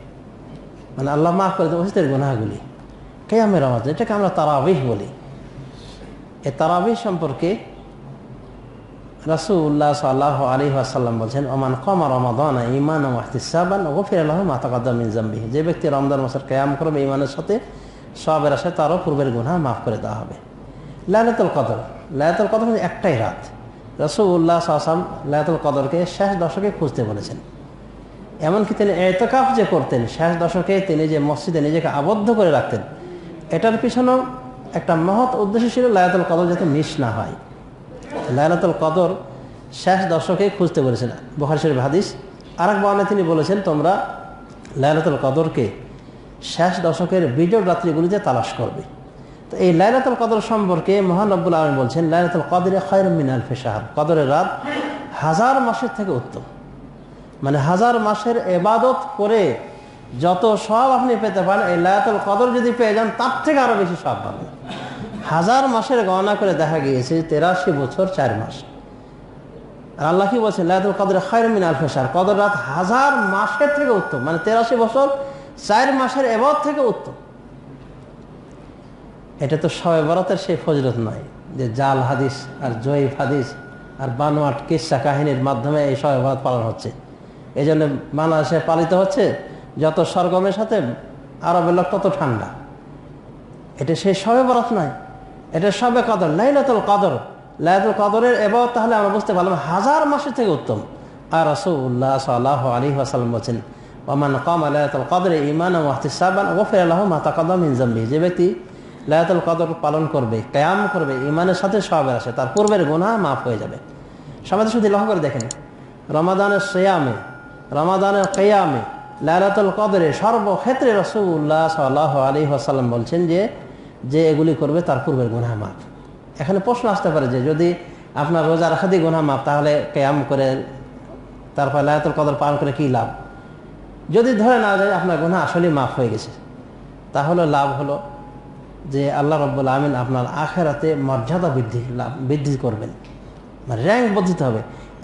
মানে আল্লাহ মাফ করে আমরা তারাবিহ বলি এ তারাবিহ সম্পর্কে রাসুল্লাহ আলী আসাল্লাম বলছেন ওমান কমা ইমান ও ওফির আল্লাহমা যে ব্যক্তি রমজান মাসের কেয়াম করবে ইমানের সাথে সবের আসে তারও পূর্বের গুণা মাফ করে দেওয়া হবে লালাতুল কদর লালাতুল কদর মানে একটাই রাত রসুল্লাহ আসাম লায়াতুল কদরকে শেষ দশকে খুঁজতে বলেছেন এমনকি তিনি এতকাফ যে করতেন শেষ দশকে তিনি যে মসজিদে নিজেকে আবদ্ধ করে রাখতেন এটার পিছনেও একটা মহৎ উদ্দেশ্য ছিল লায়াতুল কদর যাতে মিস না হয় লায়াতুল কদর শেষ দশকে খুঁজতে বলেছেন বুখারি ভাদিস আর আরেক বানে তিনি বলেছেন তোমরা লায়াতুল কদরকে শেষ দশকের বিজয় রাত্রিগুলিতে তালাশ করবে তো এই লাইলাতুল কদর সম্পর্কে মহানব্বুল আলম বলছেন লাইলাতুল কদরে খয়ের মিনাল ফেসাহার কদরের রাত হাজার মাসের থেকে উত্তম মানে হাজার মাসের এবাদত করে যত সব আপনি পেতে পারেন এই লায়াতুল কদর যদি পেয়ে যান তার থেকে আরও বেশি সব পাবেন হাজার মাসের গণনা করে দেখা গিয়েছে তেরাশি বছর চার মাস আল্লাহ কি বলছেন লায়াতুল কদরে খায়রমিন মিনাল ফেসার কদর রাত হাজার মাসের থেকে উত্তম মানে তেরাশি বছর চার মাসের এবার থেকে উত্তম এটা তো সবাই বরাতের সেই ফজরত নয় যে জাল হাদিস আর জয়ীফ হাদিস আর বানোয়াট কিসা কাহিনীর মাধ্যমে এই সবে বরাত পালন হচ্ছে এই জন্য বাংলাদেশে পালিত হচ্ছে যত সরগমের সাথে আরবের লোক তত ঠান্ডা এটা সেই সবে বরাত নয় এটা সবে কদর লাইলাতুল কদর লাইলাতুল কদরের এবার তাহলে আমরা বুঝতে পারলাম হাজার মাসের থেকে উত্তম আর রসুল্লাহ সাল আলী আসালাম বলছেন ওমান কম আলায়াতুল কদরে ইমান ও ওয়াহতিসাবান ওফির আল্লাহ মাতাকদম ইনজাম্বি যে ব্যক্তি লায়াতুল কদর পালন করবে ক্যাম করবে ইমানের সাথে সবের আসে তার পূর্বের গুণা মাফ হয়ে যাবে সমাজ শুধু লক্ষ্য করে দেখেন রমাদানের শ্রেয়ামে রমাদানের কেয়ামে লালাতুল কদরে সর্বক্ষেত্রে রসুল্লাহ সাল্লাহ আলী আসাল্লাম বলছেন যে যে এগুলি করবে তার পূর্বের গুণা মাফ এখানে প্রশ্ন আসতে পারে যে যদি আপনার রোজা রাখাতেই গুণা মাপ তাহলে ক্যাম করে তারপর লায়াতুল কদর পালন করে কি লাভ যদি ধরে না যায় আপনার গুণা আসলেই মাফ হয়ে গেছে তাহলে লাভ হলো যে আল্লাহ রব্বুল আমিন আপনার আখেরাতে মর্যাদা বৃদ্ধি লাভ বৃদ্ধি করবেন মানে র্যাঙ্ক বদ্ধিত হবে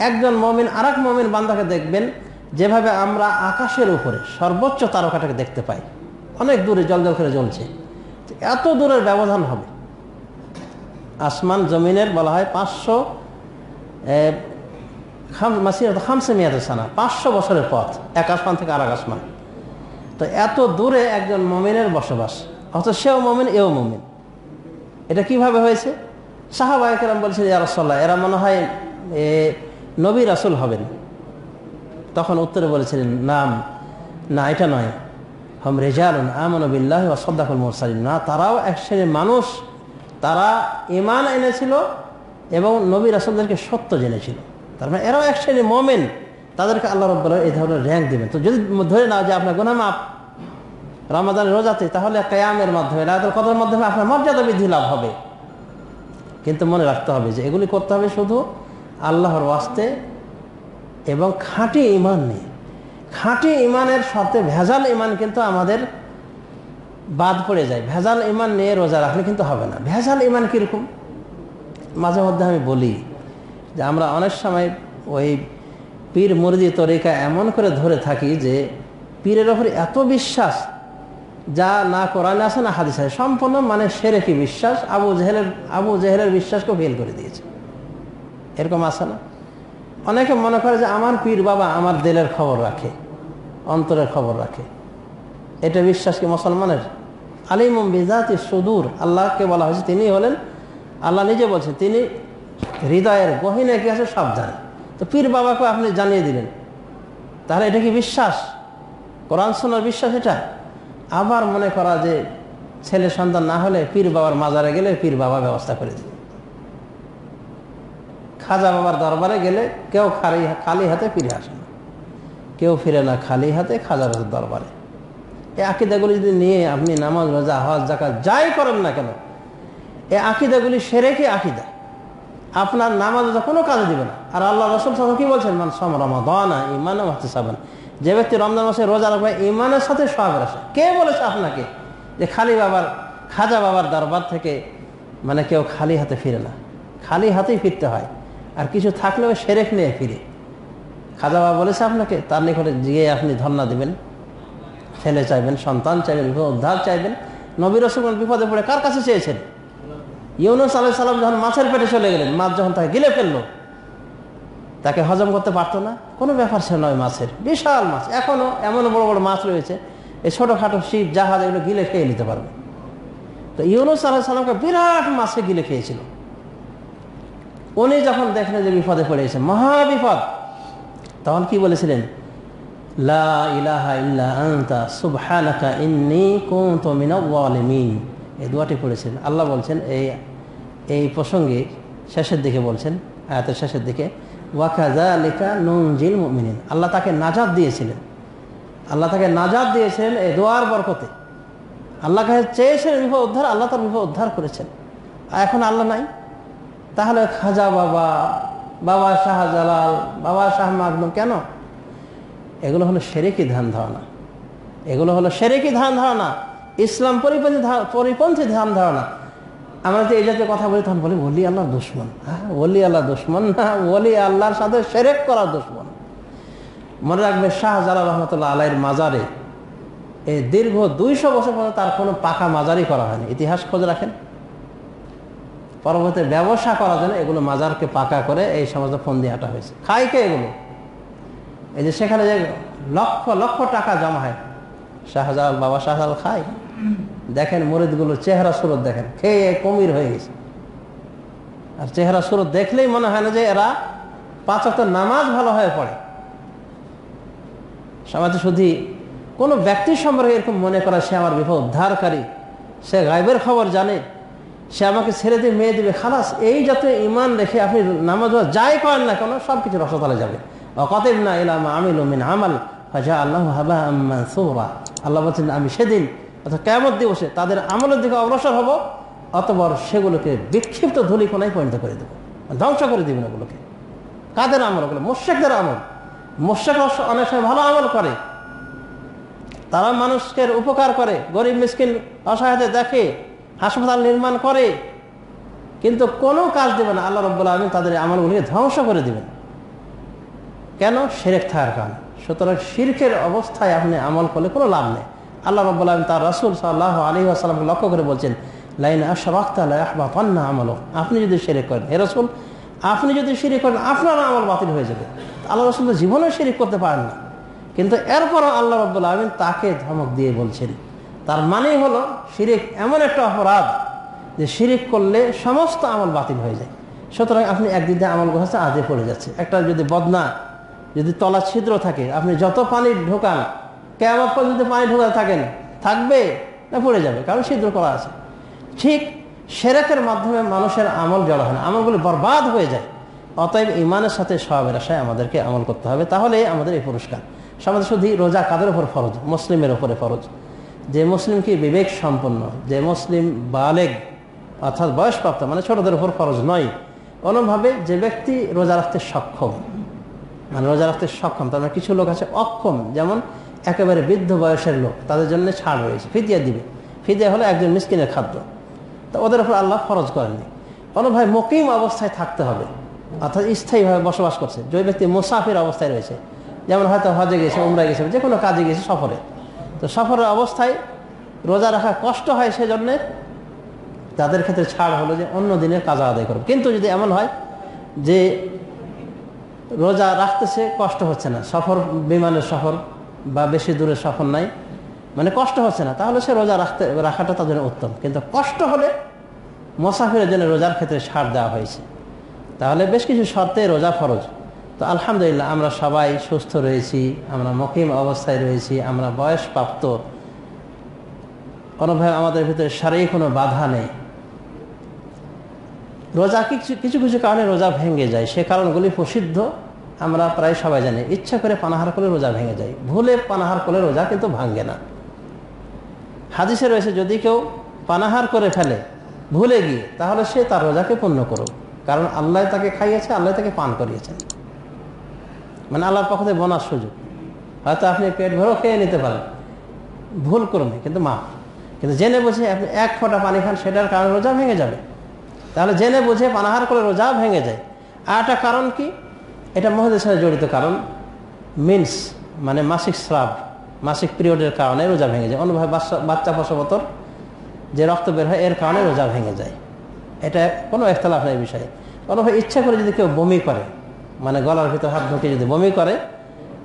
একজন মমিন আর এক মমিন বান্দাকে দেখবেন যেভাবে আমরা আকাশের উপরে সর্বোচ্চ তারকাটাকে দেখতে পাই অনেক দূরে জল জল করে জ্বলছে এত দূরের ব্যবধান হবে আসমান জমিনের বলা হয় পাঁচশো খামসে মেয়াদের সানা পাঁচশো বছরের পথ এক আসমান থেকে আর এক আসমান তো এত দূরে একজন মমিনের বসবাস অথচ সেও মমিন এও মমিন এটা কিভাবে হয়েছে সাহাবা একরাম বলছে যে রসল্লাহ এরা মনে হয় নবী রাসুল হবেন তখন উত্তরে বলেছিলেন নাম না এটা নয় হম রেজারুন আমিল্লাহ ও সদ্দাকুল মোরসালিম না তারাও এক শ্রেণীর মানুষ তারা ইমান এনেছিল এবং নবী রাসুলদেরকে সত্য জেনেছিল তার মানে এরাও এক শ্রেণীর মোমেন তাদেরকে আল্লাহ রব্বাল্লাহ এই ধরনের র্যাঙ্ক দেবেন তো যদি ধরে নাও যে আপনার গোনা মাপ রামাদানের রোজাতে তাহলে কেয়ামের মাধ্যমে রায়তের কদর মাধ্যমে আপনার মর্যাদা বৃদ্ধি লাভ হবে কিন্তু মনে রাখতে হবে যে এগুলি করতে হবে শুধু আল্লাহর ওয়াস্তে এবং খাঁটি ইমান নিয়ে খাঁটি ইমানের সাথে ভেজাল ইমান কিন্তু আমাদের বাদ পড়ে যায় ভেজাল ইমান নিয়ে রোজা রাখলে কিন্তু হবে না ভেজাল ইমান কীরকম মাঝে মধ্যে আমি বলি যে আমরা অনেক সময় ওই পীর মুরদি তরিকা এমন করে ধরে থাকি যে পীরের ওপর এত বিশ্বাস যা না কোরআনে আছে না হাদিস আছে সম্পূর্ণ মানে সেরে কি বিশ্বাস আবু জেহেলের আবু জেহেলের বিশ্বাসকে ফেল করে দিয়েছে এরকম আছে না অনেকে মনে করে যে আমার পীর বাবা আমার দেলের খবর রাখে অন্তরের খবর রাখে এটা বিশ্বাস কি মুসলমানের আলিমুম বিজাতি সুদূর আল্লাহকে বলা হয়েছে তিনি হলেন আল্লাহ নিজে বলছেন তিনি হৃদয়ের গহিনে কি আছে সব জানে তো পীর বাবাকে আপনি জানিয়ে দিলেন তাহলে এটা কি বিশ্বাস কোরআন সোনার বিশ্বাস এটা আবার মনে করা যে ছেলে সন্তান না হলে পীর বাবার মাজারে গেলে পীর বাবা ব্যবস্থা করে দিল খাজা বাবার দরবারে গেলে কেউ খালি খালি হাতে ফিরে আসে না কেউ ফিরে না খালি হাতে খাজার দরবারে এই আকিদাগুলি যদি নিয়ে আপনি নামাজ রোজা হজ জাকা যাই করেন না কেন এই আকিদাগুলি কি আকিদা আপনার নামাজ কোনো কাজে দিবে না আর আল্লাহ রসুল সাহেব কি বলছেন মান সম রমাদানা ইমানে হাতে সাবান যে ব্যক্তি রমজান মাসে রোজা রাখবে ইমানের সাথে সবের আসে কে বলেছে আপনাকে যে খালি বাবার খাজা বাবার দরবার থেকে মানে কেউ খালি হাতে ফিরে না খালি হাতেই ফিরতে হয় আর কিছু থাকলেও সেরেক নিয়ে ফিরে খাজা বাবা বলেছে আপনাকে তার নিকটে গিয়ে আপনি ধর্না দেবেন ছেলে চাইবেন সন্তান চাইবেন উদ্ধার চাইবেন নবীর রসুল বিপদে পড়ে কার কাছে চেয়েছেন ইউনুস আলাহ সাল্লাম যখন মাছের পেটে চলে গেলেন মাছ যখন তাকে গিলে ফেললো তাকে হজম করতে পারতো না কোনো ব্যাপার সে নয় মাছের বিশাল মাছ এখনও এমন বড় বড় মাছ রয়েছে এই ছোটোখাটো শিব জাহাজ এগুলো গিলে খেয়ে নিতে পারবে তো ইউনুস আলাহ সাল্লামকে বিরাট মাছে গিলে খেয়েছিল উনি যখন দেখলেন যে বিপদে পড়েছে মহা বিপদ তখন কি বলেছিলেন লা ইলাহা ইল্লা আনতা সুবহানাকা ইন্নী কুনতু মিনাল জালিমিন এই দোয়াটি পড়েছেন আল্লাহ বলছেন এই এই প্রসঙ্গে শেষের দিকে বলছেন আয়াতের শেষের দিকে ওয়াকাজা নুন নুনজিল মিনিন আল্লাহ তাকে নাজাদ দিয়েছিলেন আল্লাহ তাকে নাজাদ দিয়েছিলেন এই দোয়ার বরকতে আল্লাহ কাছে চেয়েছেন বিপদ উদ্ধার আল্লাহ তার বিপদ উদ্ধার করেছেন আর এখন আল্লাহ নাই তাহলে খাজা বাবা বাবা শাহজালাল বাবা শাহ মাগদম কেন এগুলো হলো সেরেকি ধ্যান ধারণা এগুলো হলো সেরেকি ধ্যান ধারণা ইসলাম পরিপন্থী পরিপন্থী ধ্যান ধারণা আমরা যে এই জাতীয় কথা বলি তখন বলি ওলি আল্লাহর দুশ্মন হ্যাঁ, ওলি আল্লাহ দুশ্মন না ওলি আল্লাহর সাথে সেরেক করার দুশ্মন মনে রাখবে শাহজালাল রহমতুল্লাহ আলাইয়ের মাজারে এই দীর্ঘ দুইশো বছর পর্যন্ত তার কোনো পাকা মাজারই করা হয়নি ইতিহাস খোঁজ রাখেন পরবর্তী ব্যবসা করার জন্য এগুলো মাজারকে পাকা করে এই সমস্ত দিয়ে হাঁটা হয়েছে খায় কে এগুলো এই যে সেখানে যে লক্ষ লক্ষ টাকা জমা হয় শাহজাল বাবা শাহজালাল খায় দেখেন মরিদগুলোর চেহারা সুরত দেখেন খেয়ে কমির হয়ে গেছে আর চেহারা সুরত দেখলেই মনে হয় না যে এরা পাঁচ অক্ট নামাজ ভালো হয়ে পড়ে সমাজ শুধু কোনো ব্যক্তির সম্পর্কে এরকম মনে করা সে আমার বিপদ উদ্ধারকারী সে গাইবের খবর জানে সে আমাকে ছেড়ে দিয়ে মেয়ে দেবে খালাস এই জাতীয় ইমান রেখে আপনি নামাজ যাই করেন না কেন সব কিছু রসতালে যাবে অকতেব না এলাম আমিল আমাল আল্লাহ আল্লাহ বলছেন আমি সেদিন অর্থাৎ কেমন দিবসে তাদের আমলের দিকে অগ্রসর হব অতবার সেগুলোকে বিক্ষিপ্ত ধুলিকোনায় পরিণত করে দেবো মানে ধ্বংস করে দেবেন ওগুলোকে কাদের আমল ওগুলো মোর্শেকদের আমল মোর্শেক অনেক সময় ভালো আমল করে তারা মানুষকে উপকার করে গরিব মিসকিন অসহায় দেখে হাসপাতাল নির্মাণ করে কিন্তু কোনো কাজ দেবে না আল্লাহ রব্বুল আলমী তাদের আমলগুলিকে ধ্বংস করে দেবেন কেন সেরেক থাকার কারণে সুতরাং শির্কের অবস্থায় আপনি আমল করলে কোনো লাভ নেই আল্লাহ রব্বুল আলম তার রাসুল সাল্লাহ আলী আসসালামকে লক্ষ্য করে বলছেন লাইন আশাবাক্তাল্লাহবাতান্না আমল আপনি যদি সেরে করেন হে রসুল আপনি যদি সিরে করেন আপনার আমল বাতিল হয়ে যাবে আল্লাহ রসুল জীবনে সিঁড়ি করতে পারেন না কিন্তু এরপরও আল্লাহ রব্বুল আলমিন তাকে ধমক দিয়ে বলছেন তার মানেই হলো শিরিক এমন একটা অপরাধ যে শিরিক করলে সমস্ত আমল বাতিল হয়ে যায় সুতরাং আপনি একদিন আমল গোহাচ্ছে আজে পড়ে যাচ্ছে একটা যদি বদনা যদি তলা ছিদ্র থাকে আপনি যত পানি ঢোকান কেয়ামত পর্যন্ত পানি ঢোকা থাকেন থাকবে না পড়ে যাবে কারণ সিদ্ধ করা আছে ঠিক সেরেকের মাধ্যমে মানুষের আমল জড়ো হয় না আমলগুলি বরবাদ হয়ে যায় অতএব ইমানের সাথে সবের আশায় আমাদেরকে আমল করতে হবে তাহলে আমাদের এই পুরস্কার সমাজ শুধু রোজা কাদের ওপর ফরজ মুসলিমের ওপরে ফরজ যে মুসলিম কি বিবেক সম্পন্ন যে মুসলিম বালেগ অর্থাৎ বয়সপ্রাপ্ত মানে ছোটদের ওপর ফরজ নয় কোনোভাবে যে ব্যক্তি রোজা রাখতে সক্ষম মানে রোজা রাখতে সক্ষম তার মানে কিছু লোক আছে অক্ষম যেমন একেবারে বৃদ্ধ বয়সের লোক তাদের জন্য ছাড় রয়েছে ফিদিয়া দিবে ফিদিয়া হলো একজন মিসকিনের খাদ্য তা ওদের উপর আল্লাহ ফরজ করেননি কোনো ভাই মকিম অবস্থায় থাকতে হবে অর্থাৎ স্থায়ীভাবে বসবাস করছে যে ব্যক্তি মুসাফির অবস্থায় রয়েছে যেমন হয়তো হজে গেছে উমরা গেছে যে কোনো কাজে গেছে সফরে তো সফরের অবস্থায় রোজা রাখা কষ্ট হয় জন্যে তাদের ক্ষেত্রে ছাড় হলো যে অন্য দিনের কাজ আদায় করবে কিন্তু যদি এমন হয় যে রোজা রাখতেছে কষ্ট হচ্ছে না সফর বিমানের সফর বা বেশি দূরে সফর নাই মানে কষ্ট হচ্ছে না তাহলে সে রোজা রাখতে রাখাটা তাদের উত্তম কিন্তু কষ্ট হলে মোসাফিরের জন্য রোজার ক্ষেত্রে সার দেওয়া হয়েছে তাহলে বেশ কিছু শর্তে রোজা ফরজ তো আলহামদুলিল্লাহ আমরা সবাই সুস্থ রয়েছি আমরা মকিম অবস্থায় রয়েছি আমরা বয়স প্রাপ্ত কোনোভাবে আমাদের ভিতরে সারেই কোনো বাধা নেই রোজা কিছু কিছু কিছু কারণে রোজা ভেঙে যায় সে কারণগুলি প্রসিদ্ধ আমরা প্রায় সবাই জানি ইচ্ছা করে পানাহার করলে রোজা ভেঙে যায় ভুলে পানাহার করলে রোজা কিন্তু ভাঙে না হাদিসে রয়েছে যদি কেউ পানাহার করে ফেলে ভুলে গিয়ে তাহলে সে তার রোজাকে পূর্ণ করুক কারণ আল্লাহ তাকে খাইয়েছে আল্লাহ তাকে পান করিয়েছেন মানে আল্লাহর পক্ষে বোনার সুযোগ হয়তো আপনি পেট ভরেও খেয়ে নিতে পারেন ভুল করুন কিন্তু মা কিন্তু জেনে বুঝে আপনি এক ফোঁটা পানি খান সেটার কারণে রোজা ভেঙে যাবে তাহলে জেনে বুঝে পানাহার করে রোজা ভেঙে যায় আর একটা কারণ কি এটা মহাদের সাথে জড়িত কারণ মিন্স মানে মাসিক স্রাব মাসিক পিরিয়ডের কারণে রোজা ভেঙে যায় অন্যভাবে বাচ্চা প্রসবতর যে রক্ত বের হয় এর কারণে রোজা ভেঙে যায় এটা কোনো একতলাফ নেই বিষয়ে অন্যভাবে ইচ্ছা করে যদি কেউ বমি করে মানে গলার ভিতর হাত ঢুকে যদি বমি করে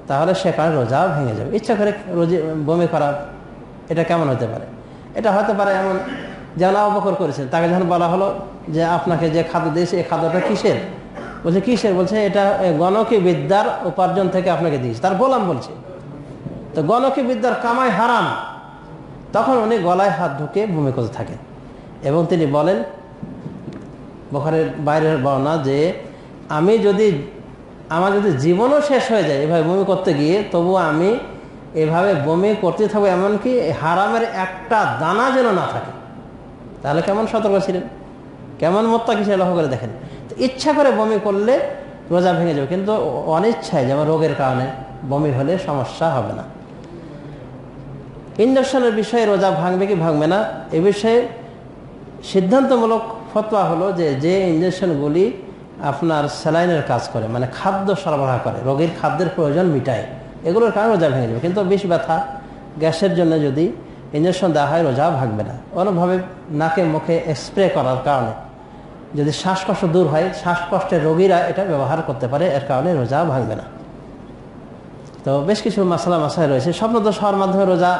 তাহলে সে কারণে রোজা ভেঙে যাবে ইচ্ছা করে রোজে বমি করা এটা কেমন হতে পারে এটা হতে পারে এমন যেন অবকর করেছে তাকে যখন বলা হলো যে আপনাকে যে খাদ্য দিয়েছে এই খাদ্যটা কিসের বলছে কিসের বলছে এটা গণকী বিদ্যার উপার্জন থেকে আপনাকে দিয়েছে তার গোলাম বলছে তো গণকী বিদ্যার কামাই হারাম তখন উনি গলায় হাত ঢুকে ভূমি করতে থাকেন এবং তিনি বলেন বখারের বাইরের বর্ণনা যে আমি যদি আমার যদি জীবনও শেষ হয়ে যায় এভাবে বমি করতে গিয়ে তবু আমি এভাবে বমি করতে থাকবো এমনকি হারামের একটা দানা যেন না থাকে তাহলে কেমন সতর্ক ছিলেন কেমন মত্তা সে লক্ষ্য করে দেখেন ইচ্ছা করে বমি করলে রোজা ভেঙে যাবে কিন্তু অনিচ্ছায় যেমন রোগের কারণে বমি হলে সমস্যা হবে না ইঞ্জেকশনের বিষয়ে রোজা ভাঙবে কি ভাঙবে না এ বিষয়ে সিদ্ধান্তমূলক ফতোয়া হলো যে যে ইঞ্জেকশনগুলি আপনার স্যালাইনের কাজ করে মানে খাদ্য সরবরাহ করে রোগীর খাদ্যের প্রয়োজন মিটায় এগুলোর কারণে রোজা ভেঙে যাবে কিন্তু বিষ ব্যথা গ্যাসের জন্য যদি ইঞ্জেকশন দেওয়া হয় রোজা ভাঙবে না অনুভাবে নাকে মুখে স্প্রে করার কারণে যদি শ্বাসকষ্ট দূর হয় শ্বাসকষ্টের রোগীরা এটা ব্যবহার করতে পারে এর কারণে রোজা ভাঙবে না তো বেশ কিছু মাসালা মাসায় রয়েছে স্বপ্নদোষ হওয়ার মাধ্যমে রোজা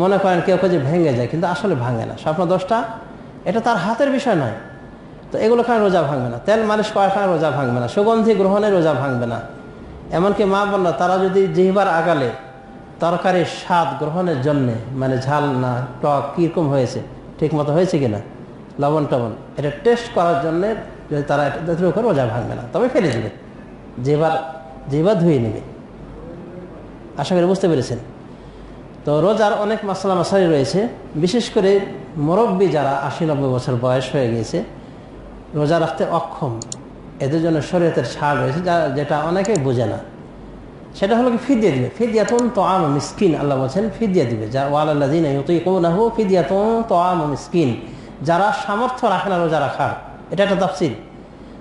মনে করেন কেউ কেউ যে ভেঙে যায় কিন্তু আসলে ভাঙে না স্বপ্নদোষটা এটা তার হাতের বিষয় নয় তো এগুলো খান রোজা ভাঙবে না তেল মালিশ করার কারণে রোজা ভাঙবে না সুগন্ধি গ্রহণে রোজা ভাঙবে না এমনকি মা বললো তারা যদি জিহবার আগালে তরকারির স্বাদ গ্রহণের জন্যে মানে ঝাল না টক কীরকম হয়েছে ঠিক মতো হয়েছে কিনা লবণ টবণ এটা টেস্ট করার জন্য যদি তারা এটা রোজা ভাঙবে না তবে ফেলে দেবে যেবার যেবার ধুয়ে নেবে আশা করি বুঝতে পেরেছেন তো রোজার অনেক মশলা মশারি রয়েছে বিশেষ করে মুরব্বী যারা আশি নব্বই বছর বয়স হয়ে গিয়েছে রোজা রাখতে অক্ষম এদের জন্য শরীরের ছাড় রয়েছে যা যেটা অনেকেই বোঝে না সেটা হলো কি ফিদিয়া দিবে ফিদিয়াতুন তো আম মিসকিন আল্লাহ বলছেন ফিদিয়া দিবে যা ওয়াল আল্লাহ ফিদিয়াতুন তো আম মিসকিন যারা সামর্থ্য রাখে না রোজা রাখার এটা একটা তফসিল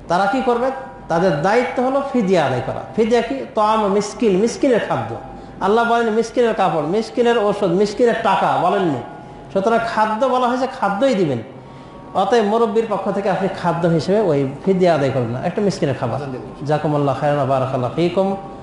তারা কি করবে তাদের দায়িত্ব হলো ফিদিয়া আদায় করা ফিদিয়া কি তো মিসকিন মিসকিনের খাদ্য আল্লাহ বলেন মিসকিনের কাপড় মিসকিনের ওষুধ মিসকিনের টাকা বলেননি সুতরাং খাদ্য বলা হয়েছে খাদ্যই দিবেন অতএব মুরব্বীর পক্ষ থেকে আপনি খাদ্য হিসেবে ওই ফিদিয়া আদায় করবেন একটা মিসকিনের খাবার জাকুমুল্লাহ খায়ন বারাকাল্লাহ ফিকুম